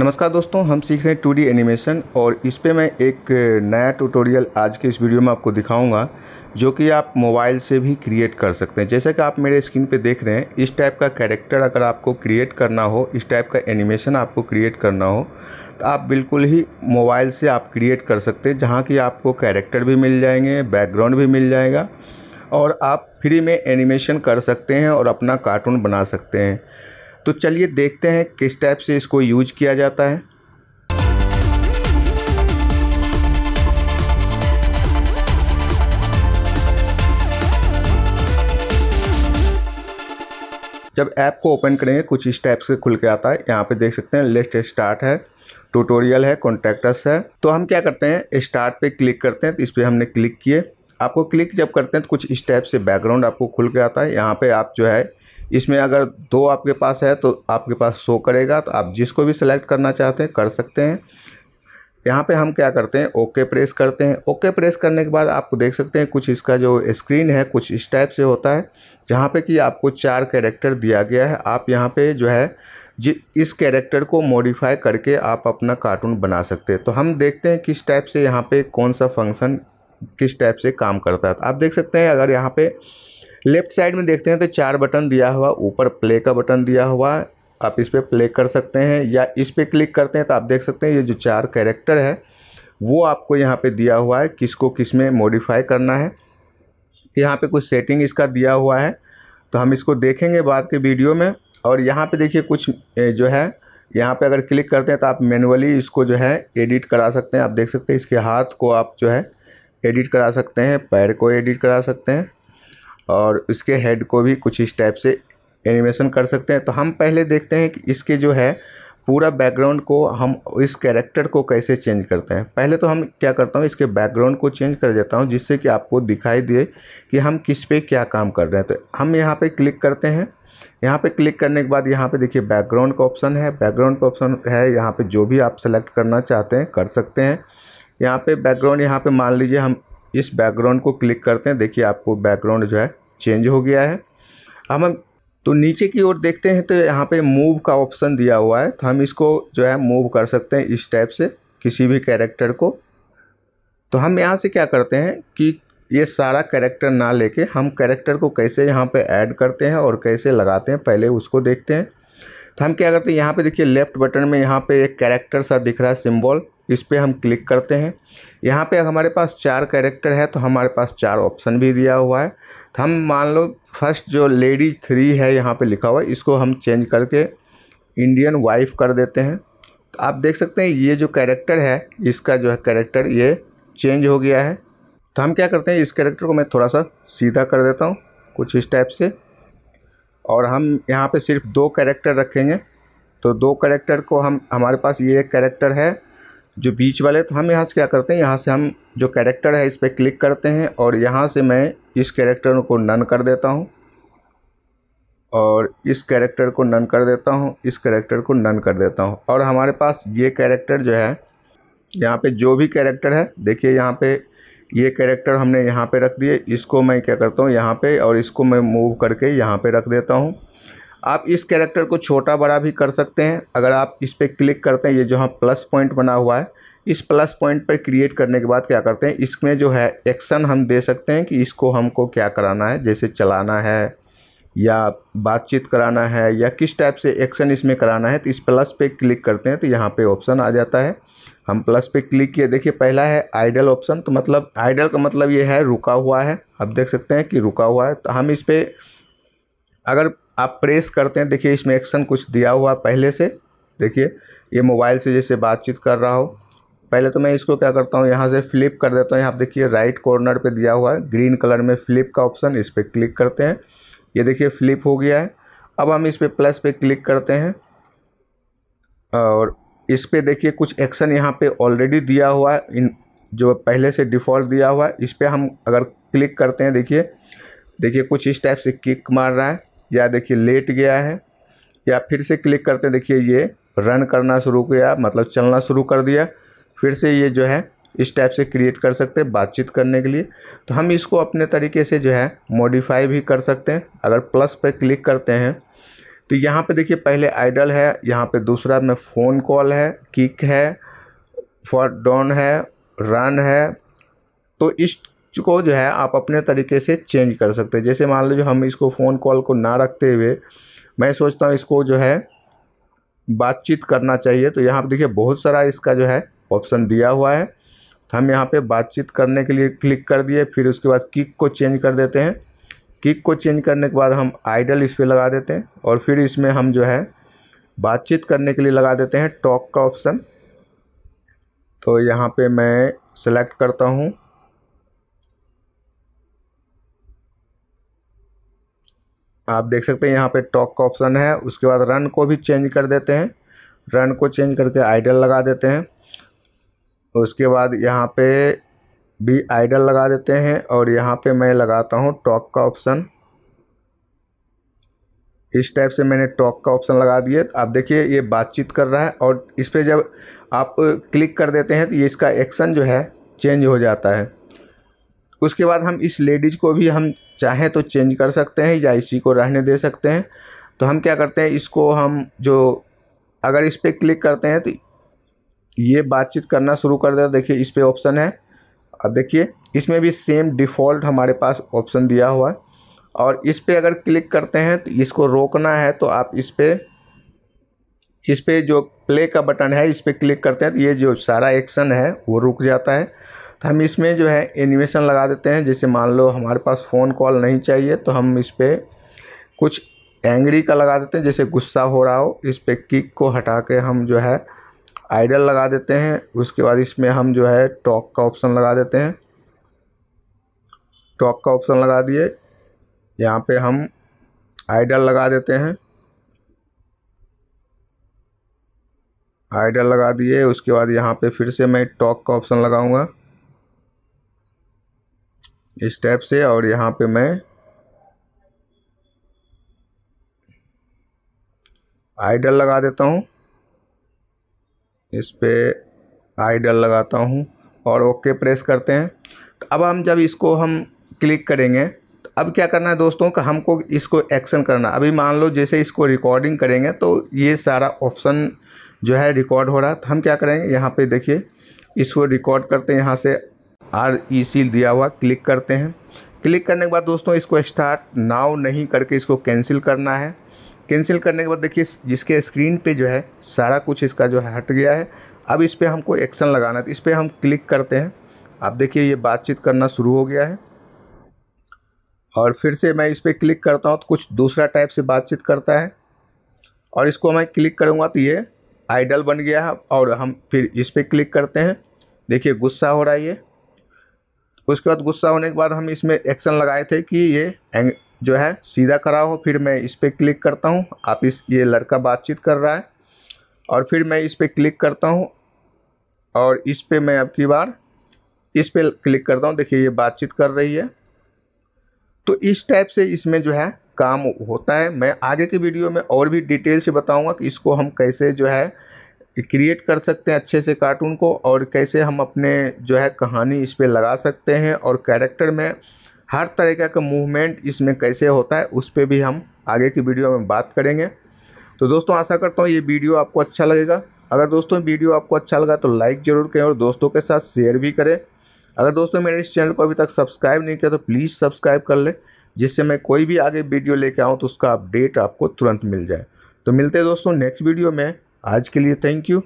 नमस्कार दोस्तों हम सीख रहे हैं टू एनिमेशन और इस पर मैं एक नया ट्यूटोरियल आज के इस वीडियो में आपको दिखाऊंगा जो कि आप मोबाइल से भी क्रिएट कर सकते हैं जैसे कि आप मेरे स्क्रीन पे देख रहे हैं इस टाइप का कैरेक्टर अगर आपको क्रिएट करना हो इस टाइप का एनिमेशन आपको क्रिएट करना हो तो आप बिल्कुल ही मोबाइल से आप क्रिएट कर सकते हैं जहाँ की आपको कैरेक्टर भी मिल जाएंगे बैकग्राउंड भी मिल जाएगा और आप फ्री में एनिमेशन कर सकते हैं और अपना कार्टून बना सकते हैं तो चलिए देखते हैं किस टाइप से इसको यूज किया जाता है जब ऐप को ओपन करेंगे कुछ इस टाइप से खुल के आता है यहाँ पे देख सकते हैं लिस्ट स्टार्ट है ट्यूटोरियल है कॉन्टेक्टस है तो हम क्या करते हैं स्टार्ट पे क्लिक करते हैं तो इस पर हमने क्लिक किए आपको क्लिक जब करते हैं तो कुछ इस टाइप से बैकग्राउंड आपको खुल के आता है यहाँ पे आप जो है इसमें अगर दो आपके पास है तो आपके पास शो करेगा तो आप जिसको भी सिलेक्ट करना चाहते हैं कर सकते हैं यहाँ पे हम क्या करते हैं ओके प्रेस करते हैं ओके प्रेस करने के बाद आपको देख सकते हैं कुछ इसका जो स्क्रीन है कुछ इस टाइप से होता है जहाँ पे कि आपको चार कैरेक्टर दिया गया है आप यहाँ पे जो है जि इस कैरेक्टर को मॉडिफाई करके आप अपना कार्टून बना सकते हैं तो हम देखते हैं किस टाइप से यहाँ पे कौन सा फंक्शन किस टाइप से काम करता है तो आप देख सकते हैं अगर यहाँ पर लेफ्ट साइड में देखते हैं तो चार बटन दिया हुआ ऊपर प्ले का बटन दिया हुआ आप इस पर प्ले कर सकते हैं या इस पर क्लिक करते हैं तो आप देख सकते हैं ये जो चार कैरेक्टर है वो आपको यहाँ पे दिया हुआ है किसको किस में मॉडिफाई करना है यहाँ पे कुछ सेटिंग इसका दिया हुआ है तो हम इसको देखेंगे बाद के वीडियो में और यहाँ पे देखिए कुछ जो है यहाँ पे अगर क्लिक करते हैं तो आप मैनुअली इसको जो है एडिट करा सकते हैं आप देख सकते हैं इसके हाथ को आप जो है एडिट करा सकते हैं पैर को एडिट करा सकते हैं और इसके हेड को भी कुछ इस टाइप से एनिमेशन कर सकते हैं तो हम पहले देखते हैं कि इसके जो है पूरा बैकग्राउंड को हम इस कैरेक्टर को कैसे चेंज करते हैं पहले तो हम क्या करता हूँ इसके बैकग्राउंड को चेंज कर देता हूँ जिससे कि आपको दिखाई दे कि हम किस पे क्या काम कर रहे हैं तो हम यहाँ पे क्लिक करते हैं यहाँ पे क्लिक करने के बाद यहाँ पे देखिए बैकग्राउंड का ऑप्शन है बैकग्राउंड का ऑप्शन है यहाँ पर जो भी आप सेलेक्ट करना चाहते हैं कर सकते हैं यहाँ पर बैकग्राउंड यहाँ पर मान लीजिए हम इस बैकग्राउंड को क्लिक करते हैं देखिए आपको बैकग्राउंड जो है चेंज हो गया है अब हम तो नीचे की ओर देखते हैं तो यहाँ पे मूव का ऑप्शन दिया हुआ है तो हम इसको जो है मूव कर सकते हैं इस टाइप से किसी भी कैरेक्टर को तो हम यहाँ से क्या करते हैं कि ये सारा कैरेक्टर ना लेके हम कैरेक्टर को कैसे यहाँ पे ऐड करते हैं और कैसे लगाते हैं पहले उसको देखते हैं तो हम क्या करते हैं यहाँ पे देखिए लेफ्ट बटन में यहाँ पे एक कैरेक्टर सा दिख रहा है सिम्बॉल इस पर हम क्लिक करते हैं यहाँ पे हमारे पास चार कैरेक्टर है तो हमारे पास चार ऑप्शन भी दिया हुआ है तो हम मान लो फर्स्ट जो लेडी थ्री है यहाँ पे लिखा हुआ है इसको हम चेंज करके इंडियन वाइफ कर देते हैं तो आप देख सकते हैं ये जो कैरेक्टर है इसका जो है कैरेक्टर ये चेंज हो गया है तो हम क्या करते हैं इस कैरेक्टर को मैं थोड़ा सा सीधा कर देता हूँ कुछ इस टाइप से और हम यहाँ पर सिर्फ दो कैरेक्टर रखेंगे तो दो कैरेक्टर को हम हमारे पास ये एक कैरेक्टर है जो बीच वाले तो हम यहाँ से क्या करते हैं यहाँ से हम जो कैरेक्टर है इस पर क्लिक करते हैं और यहाँ से मैं इस कैरेक्टर को नन कर देता हूँ और इस कैरेक्टर को नन कर देता हूँ इस कैरेक्टर को नन कर देता हूँ और हमारे पास ये कैरेक्टर जो है यहाँ पे जो भी कैरेक्टर है देखिए यहाँ पे ये कैरेक्टर हमने यहाँ पे रख दिए इसको मैं क्या करता हूँ यहाँ पे और इसको मैं मूव करके यहाँ पे रख देता हूँ आप इस कैरेक्टर को छोटा बड़ा भी कर सकते हैं अगर आप इस पर क्लिक करते हैं ये जो हम प्लस पॉइंट बना हुआ है इस प्लस पॉइंट पर क्रिएट करने के बाद क्या करते हैं इसमें जो है एक्शन हम दे सकते हैं कि इसको हमको क्या कराना है जैसे चलाना है या बातचीत कराना है या किस टाइप से एक्शन इसमें कराना है तो इस प्लस पे क्लिक करते हैं तो यहाँ पे ऑप्शन आ जाता है हम प्लस पे क्लिक किए देखिए पहला है आइडल ऑप्शन तो मतलब आइडल का मतलब ये है रुका हुआ है आप देख सकते हैं कि रुका हुआ है तो हम इस पर अगर आप प्रेस करते हैं देखिए इसमें एक्शन कुछ दिया हुआ पहले से देखिए ये मोबाइल से जैसे बातचीत कर रहा हो पहले तो मैं इसको क्या करता हूँ यहाँ से फ्लिप कर देता हूँ यहाँ देखिए राइट कॉर्नर पे दिया हुआ है ग्रीन कलर में फ्लिप का ऑप्शन इस पर क्लिक करते हैं ये देखिए फ्लिप हो गया है अब हम इस पर प्लस पे क्लिक करते हैं और इस पर देखिए कुछ एक्शन यहाँ पे ऑलरेडी दिया हुआ है इन जो पहले से डिफ़ॉल्ट दिया हुआ है इस पर हम अगर क्लिक करते हैं देखिए देखिए कुछ इस टाइप से किक मार रहा है या देखिए लेट गया है या फिर से क्लिक करते हैं देखिए ये रन करना शुरू किया मतलब चलना शुरू कर दिया फिर से ये जो है इस टाइप से क्रिएट कर सकते हैं बातचीत करने के लिए तो हम इसको अपने तरीके से जो है मॉडिफाई भी कर सकते हैं अगर प्लस पर क्लिक करते हैं तो यहाँ पे देखिए पहले आइडल है यहाँ पे दूसरा में फ़ोन कॉल है किक है फॉर डॉन है रन है तो इस को जो है आप अपने तरीके से चेंज कर सकते हैं जैसे मान लो जो हम इसको फ़ोन कॉल को ना रखते हुए मैं सोचता हूँ इसको जो है बातचीत करना चाहिए तो यहाँ पर देखिए बहुत सारा इसका जो है ऑप्शन दिया हुआ है तो हम यहाँ पे बातचीत करने के लिए क्लिक कर दिए फिर उसके बाद किक को चेंज कर देते हैं किक को चेंज करने के बाद हम आइडल इस पर लगा देते हैं और फिर इसमें हम जो है बातचीत करने के लिए लगा देते हैं टॉक का ऑप्शन तो यहाँ पे मैं सेलेक्ट करता हूँ आप देख सकते हैं यहाँ पे टॉक का ऑप्शन है उसके बाद रन को भी चेंज कर देते हैं रन को चेंज करके आइडल लगा देते हैं उसके बाद यहाँ पे भी आइडल लगा देते हैं और यहाँ पे मैं लगाता हूँ टॉक का ऑप्शन इस टाइप से मैंने टॉक का ऑप्शन लगा दिए तो आप देखिए ये बातचीत कर रहा है और इस पर जब आप क्लिक कर देते हैं तो ये इसका एक्शन जो है चेंज हो जाता है उसके बाद हम इस लेडीज़ को भी हम चाहें तो चेंज कर सकते हैं या इसी को रहने दे सकते हैं तो हम क्या करते हैं इसको हम जो अगर इस पर क्लिक करते हैं तो ये बातचीत करना शुरू कर देता देखिए इस पर ऑप्शन है अब देखिए इसमें भी सेम डिफ़ॉल्ट हमारे पास ऑप्शन दिया हुआ है और इस पर अगर क्लिक करते हैं तो इसको रोकना है तो आप इस पर इस पर जो प्ले का बटन है इस पर क्लिक करते हैं तो ये जो सारा एक्शन है वो रुक जाता है हम इसमें जो है एनिमेशन लगा देते हैं जैसे मान लो हमारे पास फ़ोन कॉल नहीं चाहिए तो हम इस पर कुछ एंग्री का लगा देते हैं जैसे गुस्सा हो रहा हो इस पर किक को हटा के हम जो है आइडल लगा देते हैं उसके बाद इसमें हम जो है टॉक का ऑप्शन लगा देते हैं टॉक का ऑप्शन लगा दिए यहाँ पे हम आइडल लगा देते हैं आइडल लगा दिए उसके बाद यहाँ पे फिर से मैं टॉक का ऑप्शन लगाऊंगा इस टाइप से और यहाँ पे मैं आइडल लगा देता हूँ इस पर आइडल लगाता हूँ और ओके प्रेस करते हैं तो अब हम जब इसको हम क्लिक करेंगे तो अब क्या करना है दोस्तों कि हमको इसको एक्शन करना अभी मान लो जैसे इसको रिकॉर्डिंग करेंगे तो ये सारा ऑप्शन जो है रिकॉर्ड हो रहा है तो हम क्या करेंगे यहाँ पे देखिए इसको रिकॉर्ड करते हैं यहाँ से आर ई सी दिया हुआ क्लिक करते हैं क्लिक करने के बाद दोस्तों इसको स्टार्ट नाव नहीं करके इसको कैंसिल करना है कैंसिल करने के बाद देखिए जिसके स्क्रीन पे जो है सारा कुछ इसका जो है हट गया है अब इस पर हमको एक्शन लगाना है तो इस पर हम क्लिक करते हैं अब देखिए ये बातचीत करना शुरू हो गया है और फिर से मैं इस पर क्लिक करता हूँ तो कुछ दूसरा टाइप से बातचीत करता है और इसको मैं क्लिक करूँगा तो ये आइडल बन गया है और हम फिर इस पर क्लिक करते हैं देखिए गुस्सा हो रहा है ये उसके बाद गुस्सा होने के बाद हम इसमें एक्शन लगाए थे कि ये जो है सीधा खड़ा हो फिर मैं इस पर क्लिक करता हूँ आप इस ये लड़का बातचीत कर रहा है और फिर मैं इस पर क्लिक करता हूँ और इस पर मैं अब की बार इस पर क्लिक करता हूँ देखिए ये बातचीत कर रही है तो इस टाइप से इसमें जो है काम होता है मैं आगे की वीडियो में और भी डिटेल से बताऊँगा कि इसको हम कैसे जो है क्रिएट कर सकते हैं अच्छे से कार्टून को और कैसे हम अपने जो है कहानी इस पर लगा सकते हैं और कैरेक्टर में हर तरीका का मूवमेंट इसमें कैसे होता है उस पर भी हम आगे की वीडियो में बात करेंगे तो दोस्तों आशा करता हूँ ये वीडियो आपको अच्छा लगेगा अगर दोस्तों वीडियो आपको अच्छा लगा तो लाइक ज़रूर करें और दोस्तों के साथ शेयर भी करें अगर दोस्तों मेरे इस चैनल को अभी तक सब्सक्राइब नहीं किया तो प्लीज़ सब्सक्राइब कर लें जिससे मैं कोई भी आगे वीडियो लेके आऊँ तो उसका अपडेट आपको तुरंत मिल जाए तो मिलते हैं दोस्तों नेक्स्ट वीडियो में आज के लिए थैंक यू